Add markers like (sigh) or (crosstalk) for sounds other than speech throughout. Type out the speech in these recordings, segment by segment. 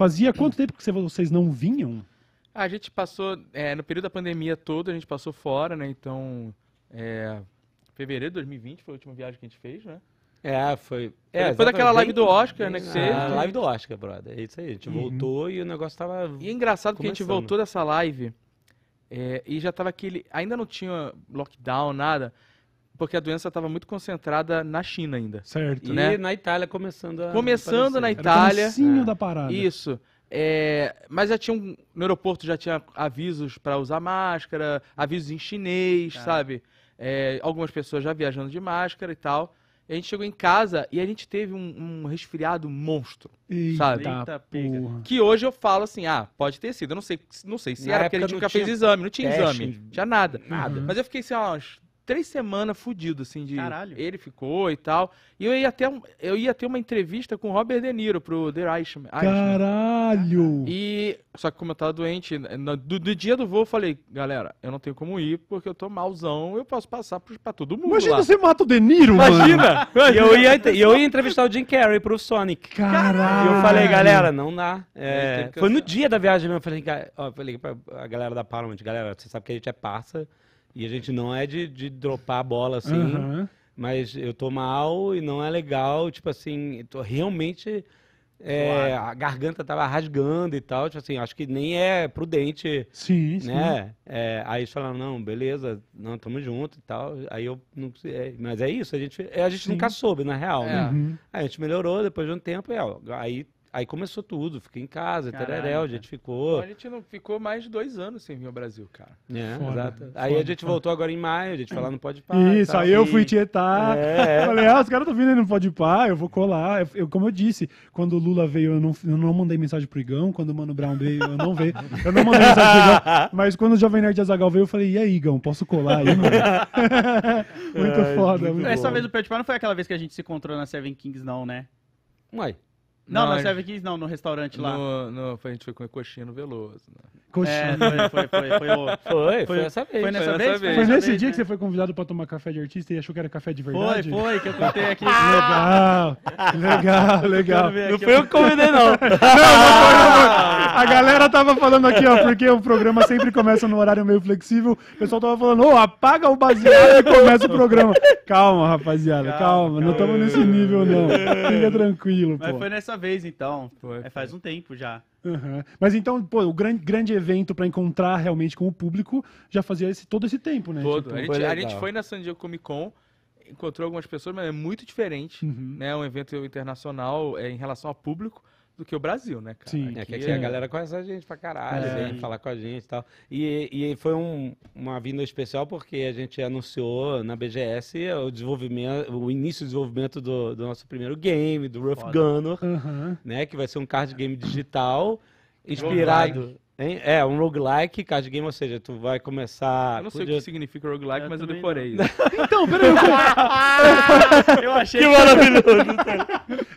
Fazia quanto tempo que vocês não vinham? Ah, a gente passou, é, no período da pandemia todo, a gente passou fora, né? Então, é, fevereiro de 2020 foi a última viagem que a gente fez, né? É, foi. É, depois daquela live do Oscar, né? Que teve. Ah, live do Oscar, brother. É isso aí. A gente uhum. voltou e o negócio tava. E é engraçado que a gente voltou dessa live é, e já tava aquele. Ainda não tinha lockdown, nada porque a doença estava muito concentrada na China ainda. Certo. E né? na Itália começando a Começando aparecer. na Itália. Era o é. da parada. Isso. É, mas já tinha um, no aeroporto já tinha avisos para usar máscara, avisos em chinês, Cara. Tá. sabe? É, algumas pessoas já viajando de máscara e tal. E a gente chegou em casa e a gente teve um, um resfriado monstro, Eita sabe? Eita porra. Que hoje eu falo assim, ah, pode ter sido. Eu não sei, não sei se na era porque a gente nunca tinha... fez exame, não tinha Teste. exame, tinha nada. Nada. Mas eu fiquei, assim, lá, uns três semanas fudido, assim, de. Caralho. Ele ficou e tal. E eu ia, até, eu ia ter uma entrevista com o Robert De Niro pro The Irishman. Caralho! E. Só que como eu tava doente, né, no, do, do dia do voo eu falei, galera, eu não tenho como ir porque eu tô malzão, eu posso passar pro, pra todo mundo. Imagina lá. você mata o De Niro, Imagina! Mano. e eu ia, eu ia entrevistar o Jim Carrey pro Sonic. Caralho! E eu falei, galera, não dá. É, foi no dia da viagem mesmo. Eu falei, ó, eu falei pra a galera da Paramount, galera, você sabe que a gente é parça. E a gente não é de, de dropar a bola assim, uhum. mas eu tô mal e não é legal. Tipo assim, tô realmente. É, a garganta tava rasgando e tal, tipo assim, acho que nem é prudente, sim, né? Sim. É, aí eles falaram, não, beleza, não, tamo junto e tal, aí eu não é, mas é isso, a gente, é, a gente nunca soube, na real, né? uhum. Aí a gente melhorou depois de um tempo, e, é, ó, aí Aí começou tudo, fiquei em casa, Caralho, tereréu, a gente ficou. a gente não ficou mais de dois anos sem vir ao Brasil, cara. É, foda, exato. Foda, aí foda, a gente voltou agora em maio, a gente foi lá no Pode Par. Isso, aí eu fui tietar. É. Falei, ah, os caras estão vindo aí no Pode Par, eu vou colar. Eu, eu, como eu disse, quando o Lula veio, eu não, eu não mandei mensagem pro Igão. Quando o Mano Brown veio, eu não veio. Eu não mandei mensagem pro Igão. (laughs) Mas quando o Jovem Nerd Azagal veio, eu falei, e aí, Igão, posso colar aí, mano? (laughs) muito é, foda, muito Essa bom. vez do Pode Par não foi aquela vez que a gente se encontrou na Seven Kings, não, né? Uai. Não, não, serve aqui, não, no restaurante lá. No, no, a gente foi comer coxinha no Veloso. Né? Coxinha. É, foi, foi, foi, foi, foi, foi, Foi nessa vez? Foi, nesse dia né? que você foi convidado pra tomar café de artista e achou que era café de verdade? Foi, foi, que eu contei aqui. (laughs) legal, legal, legal. Não foi eu que convidei, não. (laughs) não, não foi, não A galera tava falando aqui, ó, porque o programa sempre começa num horário meio flexível. O pessoal tava falando, ô, oh, apaga o baseado e começa o programa. Calma, rapaziada, calma. calma. Não estamos nesse nível, não. Fica tranquilo, pô. Mas foi nessa vez, então. Foi, é, faz um tempo já. Uhum. Mas então, pô, o grande, grande evento para encontrar realmente com o público já fazia esse, todo esse tempo, né? Todo. Tipo, a, gente, a, gente, foi na San Diego Comic Con, encontrou algumas pessoas, mas é muito diferente, uhum. né? Um evento internacional é, em relação ao público do que o Brasil, né, cara? Sim. Aqui, aqui é. a galera conhece a gente pra caralho, é. vem falar com a gente e tal. E, e foi um, uma vinda especial porque a gente anunciou na BGS o desenvolvimento, o início do desenvolvimento do, do nosso primeiro game, do Rough Foda. Gunner, uhum. né? Que vai ser um card game digital inspirado... É, um roguelike card game, ou seja, tu vai começar. Eu não sei podia... o que significa roguelike, eu mas eu decorei não. (laughs) então, peraí. Eu... (laughs) eu achei. (laughs) Que maravilhoso.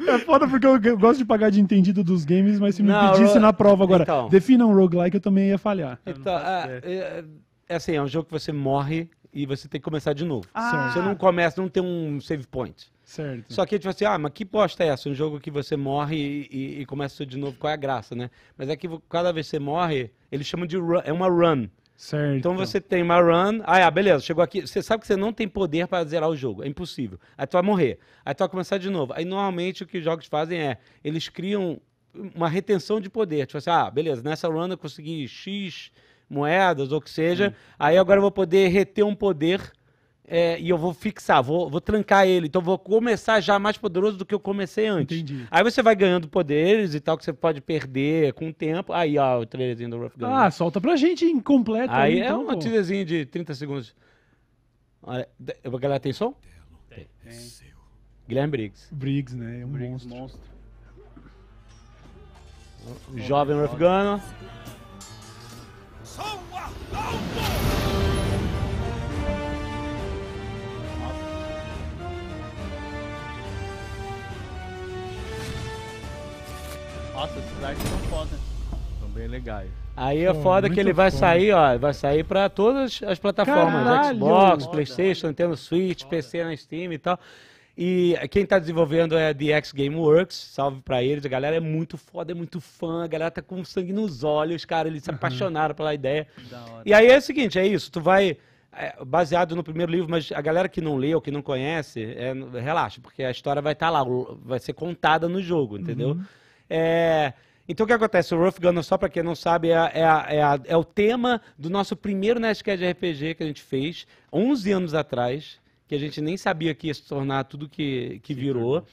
É foda porque eu gosto de pagar de entendido dos games, mas se me não, pedisse ro... na prova agora, então, defina um roguelike, eu também ia falhar. Então, então é, é, é, assim, é um jogo que você morre e você tem que começar de novo. Ah. Você não começa, não tem um save point. Certo. Só que a gente fala assim, ah, mas que bosta é essa? Um jogo que você morre e, e, e começa de novo, qual é a graça, né? Mas é que cada vez que você morre, eles chamam de run, é uma run. Certo. Então você tem uma run, ah, é, beleza, chegou aqui, você sabe que você não tem poder para zerar o jogo, é impossível. Aí tu vai morrer, aí tu vai começar de novo. Aí normalmente o que os jogos fazem é, eles criam uma retenção de poder, tipo assim, ah, beleza, nessa run eu consegui X moedas ou que seja, aí agora eu vou poder reter um poder é, e eu vou fixar, vou, vou trancar ele. Então vou começar já mais poderoso do que eu comecei antes. Entendi. Aí você vai ganhando poderes e tal, que você pode perder com o tempo. Aí, ó, o trailerzinho do Rough Gun. Ah, solta pra gente incompleto. Aí, aí é um então, uma de 30 segundos. Olha, a galera tem som? Tem. tem. Guilherme Briggs. Briggs, né? É um Briggs, monstro. monstro. Jovem Rough Gunner. a alto! Nossa, são foda. São bem legais. Aí é foda que ele vai foda. sair, ó, vai sair para todas as plataformas, Caralho, Xbox, foda. PlayStation, Nintendo Switch, foda. PC na Steam e tal. E quem está desenvolvendo é a DX Gameworks, salve para eles, a galera é muito foda, é muito fã, a galera tá com sangue nos olhos, cara, eles se uhum. apaixonaram pela ideia. E aí é o seguinte, é isso, tu vai é, baseado no primeiro livro, mas a galera que não leu, que não conhece, é, relaxa, porque a história vai estar tá lá, vai ser contada no jogo, entendeu? Uhum. É... Então o que acontece? O Rough Gunner, só para quem não sabe, é, é, é, é, o tema do nosso primeiro Nerdcast de RPG que a gente fez 11 anos atrás, que a gente nem sabia que ia se tornar tudo que, que virou.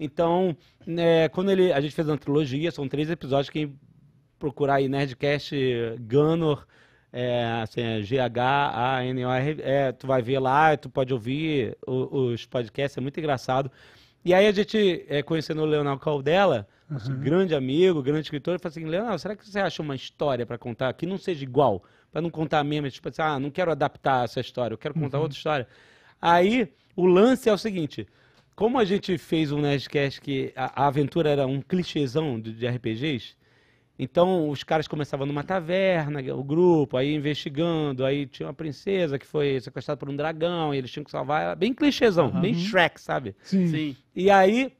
Então, né, quando ele, a gente fez uma trilogia, são três episódios, quem procurar aí Nerdcast Gunner, é, assim, é G-H-A-N-O-R, tu vai ver lá, tu pode ouvir os, podcasts, é muito engraçado. E aí a gente, conhecendo o Leonardo Caldela nosso uhum. grande amigo, grande escritor, e falou assim: Leonardo, será que você acha uma história para contar que não seja igual? Para não contar a mesma, tipo assim, ah, não quero adaptar essa história, eu quero contar uhum. outra história. Aí o lance é o seguinte: como a gente fez um Nerdcast que a, a aventura era um clichêzão de, de RPGs, então os caras começavam numa taverna, o grupo, aí investigando, aí tinha uma princesa que foi sequestrada por um dragão, e eles tinham que salvar ela. Bem clichêzão, uhum. bem Shrek, sabe? Sim. Sim. E aí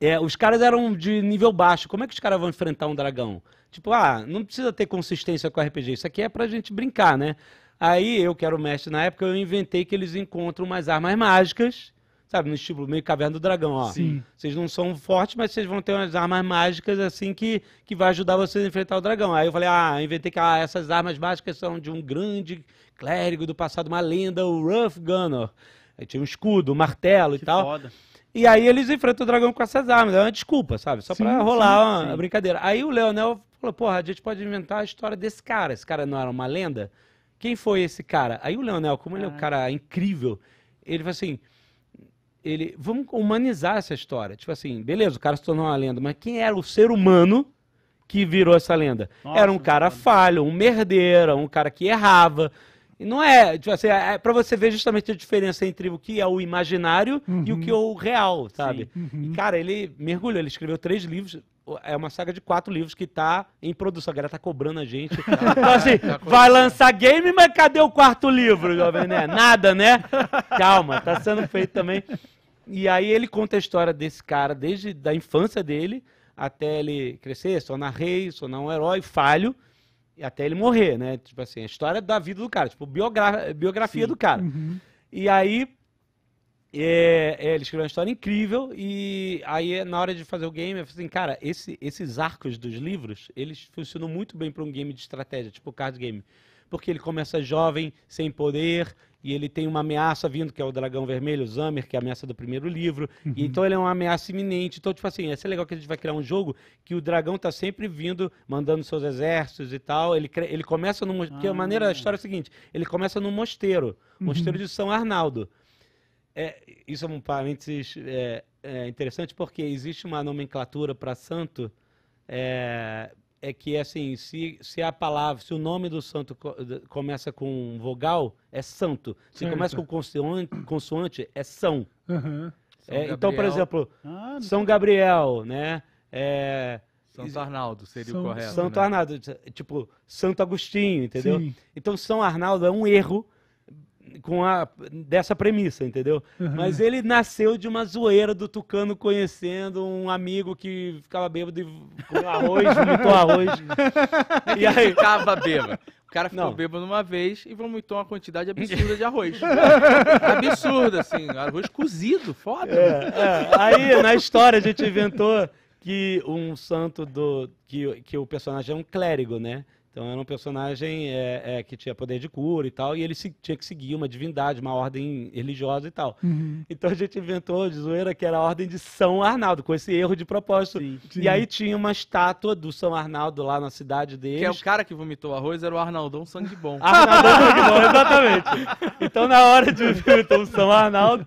é, os caras eram de nível baixo. Como é que os caras vão enfrentar um dragão? Tipo, ah, não precisa ter consistência com RPG. Isso aqui é pra gente brincar, né? Aí eu, que era o mestre na época, eu inventei que eles encontram umas armas mágicas, sabe? No estilo meio Caverna do Dragão, ó. Sim. Vocês não são fortes, mas vocês vão ter umas armas mágicas, assim, que, que vai ajudar vocês a enfrentar o dragão. Aí eu falei, ah, inventei que ah, essas armas mágicas são de um grande clérigo do passado, uma lenda, o Rough Gunner. Aí tinha um escudo, um martelo que e tal. Foda. E aí eles enfrentam o dragão com essas armas. É uma desculpa, sabe? Só para pra rolar sim, uma sim. brincadeira. Aí o Leonel falou, porra, a gente pode inventar a história desse cara. Esse cara não era uma lenda? Quem foi esse cara? Aí o Leonel, como ele é um ah. cara incrível, ele falou assim ele vamos humanizar essa história. Tipo assim, beleza, o cara se tornou uma lenda, mas quem era o ser humano que virou essa lenda? Nossa, era um cara falho, um merdeira, um cara que errava, e não é, tipo assim, é, é para você ver justamente a diferença entre o que é o imaginário uhum. e o uhum. que é o real, sabe? Uhum. E, cara, ele mergulhou, ele escreveu três livros, é uma saga de quatro livros que tá em produção. A galera tá cobrando a gente. (laughs) então, assim, tá vai lançar game, mas cadê o quarto livro, jovem, né? Nada, né? Calma, tá sendo feito também. E aí ele conta a história desse cara desde da infância dele até ele crescer, sonar na rei, sonar um herói, falho até ele morrer, né? Tipo assim, a história da vida do cara, tipo, biogra biografia Sim. do cara. Uhum. E aí, é, é, ele escreveu uma história incrível e aí na hora de fazer o game, eu falei assim, cara, esse, esses arcos dos livros, eles funcionam muito bem para um game de estratégia, tipo card game. Porque ele começa jovem, sem poder, e ele tem uma ameaça vindo, que é o Dragão Vermelho, o Zamer, que é a ameaça do primeiro livro. Uhum. E, então ele é uma ameaça iminente. Então, tipo assim, ia ser legal que a gente vai criar um jogo que o dragão tá sempre vindo, mandando seus exércitos e tal. Ele, ele começa no. Porque ah, a maneira, da ah. história é a seguinte: ele começa num mosteiro, uhum. mosteiro de São Arnaldo. É, isso é um parênteses é, é interessante, porque existe uma nomenclatura para santo. É, é que assim, se, se a palavra, se o nome do santo começa com vogal, é santo. Se certo. começa com consoante, consoante é são. Uhum. É, então, por exemplo, ah, São Gabriel, né? É, Santo Arnaldo seria São, o correto. Santo né? Arnaldo, tipo, Santo Agostinho, entendeu? Sim. Então, São Arnaldo é um erro com a, dessa premissa, entendeu? Uhum. Mas ele nasceu de uma zoeira do Tucano conhecendo um amigo que ficava bêbado e comeu arroz, (laughs) vomitou arroz. É e aí ficava bêbado. O cara ficou Não. bêbado uma vez e vomitou uma quantidade (laughs) absurda de arroz. (laughs) absurda, assim. Arroz cozido, foda. É, é. Aí, na história, a gente inventou que um santo do. que, que o personagem é um clérigo, né? Então era um personagem é, é, que tinha poder de cura e tal, e ele se, tinha que seguir uma divindade, uma ordem religiosa e tal. Uhum. Então a gente inventou de zoeira que era a ordem de São Arnaldo, com esse erro de propósito. Sim, sim. E aí tinha uma estátua do São Arnaldo lá na cidade dele. Que é o cara que vomitou arroz, era o Arnaldão Sangue Bom. (laughs) Arnaldão Sangue Bom, exatamente. Então na hora de (laughs) vomitar o São Arnaldo.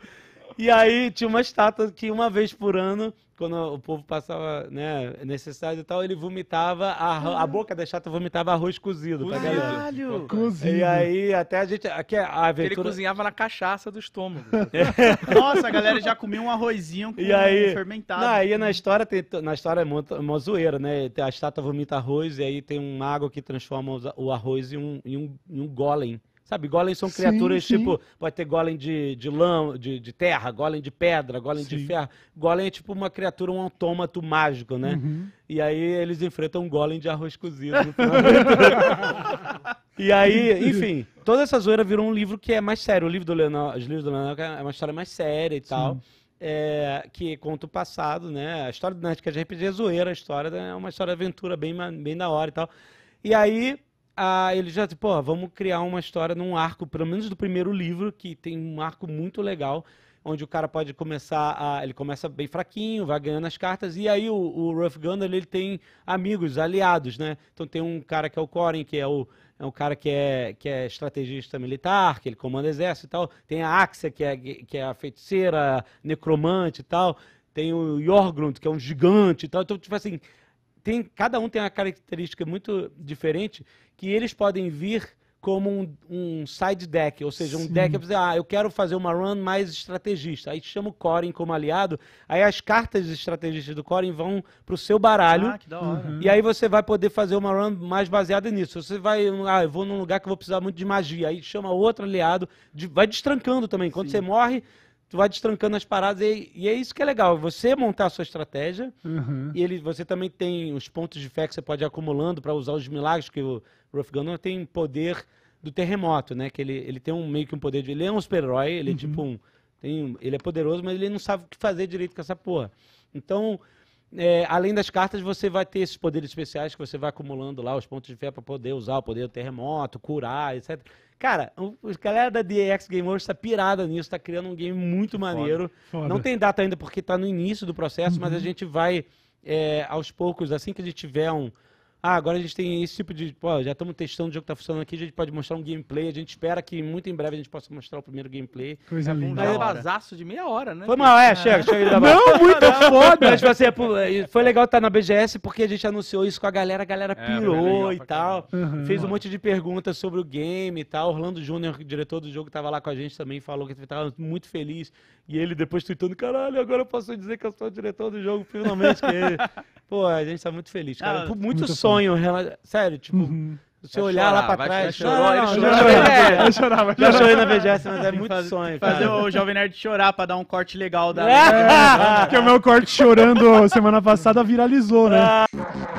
E aí tinha uma estátua que uma vez por ano quando o povo passava, né, necessidade e tal, ele vomitava, a, a boca da chata vomitava arroz cozido. Cozido. Cozido. E aí, até a gente, aqui a aventura... Ele cozinhava na cachaça do estômago. (laughs) Nossa, a galera já comia um arrozinho com e aí, um fermentado. Não, aí na história, tem, na história é uma, uma zoeira, né, a chata vomita arroz e aí tem um mago que transforma o arroz em um, em um, em um golem. Sabe, golem são criaturas sim, sim. tipo. Pode ter golem de, de lã, de, de terra, golem de pedra, golem sim. de ferro. Golem é tipo uma criatura, um autômato mágico, né? Uhum. E aí eles enfrentam um golem de arroz cozido no (laughs) E aí, enfim, toda essa zoeira virou um livro que é mais sério. O livro do Leonardo, os livros do Leonardo é uma história mais séria e tal. É, que conta o passado, né? A história do Nerdcast RPG é zoeira, a história é uma história de aventura bem, bem da hora e tal. E aí, ah, ele já, tipo, ó, vamos criar uma história num arco, pelo menos do primeiro livro, que tem um arco muito legal, onde o cara pode começar a. Ele começa bem fraquinho, vai ganhando as cartas, e aí o, o Ruff Gunner ele tem amigos, aliados, né? Então tem um cara que é o Corin, que é o. É um cara que é, que é estrategista militar, que ele comanda exército e tal. Tem a Axia, que é, que é a feiticeira, necromante e tal. Tem o Jorgrund, que é um gigante e tal. Então, tipo assim, tem, cada um tem uma característica muito diferente que eles podem vir como um, um side deck, ou seja, um Sim. deck, ah, eu quero fazer uma run mais estrategista. Aí chama o Corin como aliado, aí as cartas estrategistas do Corin vão pro seu baralho. Ah, que da hora. Uhum. E aí você vai poder fazer uma run mais baseada nisso. Você vai, ah, eu vou num lugar que eu vou precisar muito de magia, aí chama outro aliado, de, vai destrancando também. Quando Sim. você morre, tu vai destrancando as paradas e, e, é isso que é legal. Você montar a sua estratégia uhum. e ele, você também tem os pontos de fé que você pode ir acumulando para usar os milagres que o Ruff Gunner tem poder do terremoto, né? Que ele, ele tem um meio que um poder de ele é um super-herói, ele é uhum. é tipo um tem, ele é poderoso, mas ele não sabe o que fazer direito com essa porra. Então, é, além das cartas, você vai ter esses poderes especiais que você vai acumulando lá, os pontos de fé para poder usar, o poder do terremoto, curar, etc. Cara, a galera da DX Game Works está pirada nisso, está criando um game muito Foda. maneiro. Foda. Não tem data ainda porque está no início do processo, uhum. mas a gente vai é, aos poucos, assim que a gente tiver um, ah, agora a gente tem esse tipo de. Pô, já estamos testando o jogo que está funcionando aqui, a gente pode mostrar um gameplay. A gente espera que muito em breve a gente possa mostrar o primeiro gameplay. Coisa é, linda. um vazaço de meia hora, né? Foi tipo, mal, é, né? chega, chega (laughs) Não, muito foda. Mas, tipo assim, é, é, foi legal estar na BGS porque a gente anunciou isso com a galera, a galera é, pirou é, e tal. Uhum. Fez um uhum. monte de perguntas sobre o game e tal. Orlando Júnior, diretor do jogo, estava lá com a gente também, falou que estava muito feliz. E ele depois tweetando, caralho, agora eu posso dizer que eu sou o diretor do jogo, finalmente. Que... (laughs) Pô, a gente está muito feliz, cara. Muito, muito sonho. Uhum. Sério, tipo. Uhum. Se olhar lá pra trás. Chorou, ele chorou. Já chorei na VGS, mas é muito sonho. Fazer o Jovem Nerd chorar pra dar um corte legal da. Porque é. (laughs) é o meu corte chorando semana passada viralizou, né? Ah.